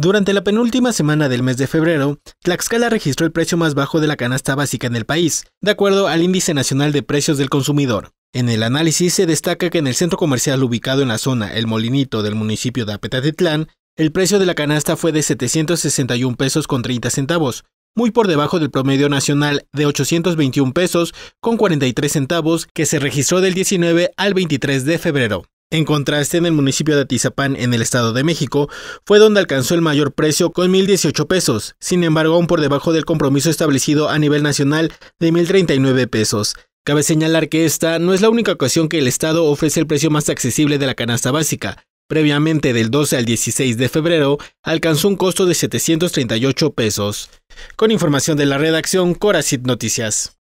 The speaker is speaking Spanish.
Durante la penúltima semana del mes de febrero, Tlaxcala registró el precio más bajo de la canasta básica en el país, de acuerdo al Índice Nacional de Precios del Consumidor. En el análisis se destaca que en el centro comercial ubicado en la zona El Molinito del municipio de Apetatitlán, el precio de la canasta fue de 761 pesos con 30 centavos, muy por debajo del promedio nacional de 821 pesos con 43 centavos que se registró del 19 al 23 de febrero. En contraste, en el municipio de Atizapán, en el Estado de México, fue donde alcanzó el mayor precio con 1.018 pesos, sin embargo aún por debajo del compromiso establecido a nivel nacional de 1.039 pesos. Cabe señalar que esta no es la única ocasión que el Estado ofrece el precio más accesible de la canasta básica. Previamente, del 12 al 16 de febrero, alcanzó un costo de 738 pesos. Con información de la redacción Corazit Noticias.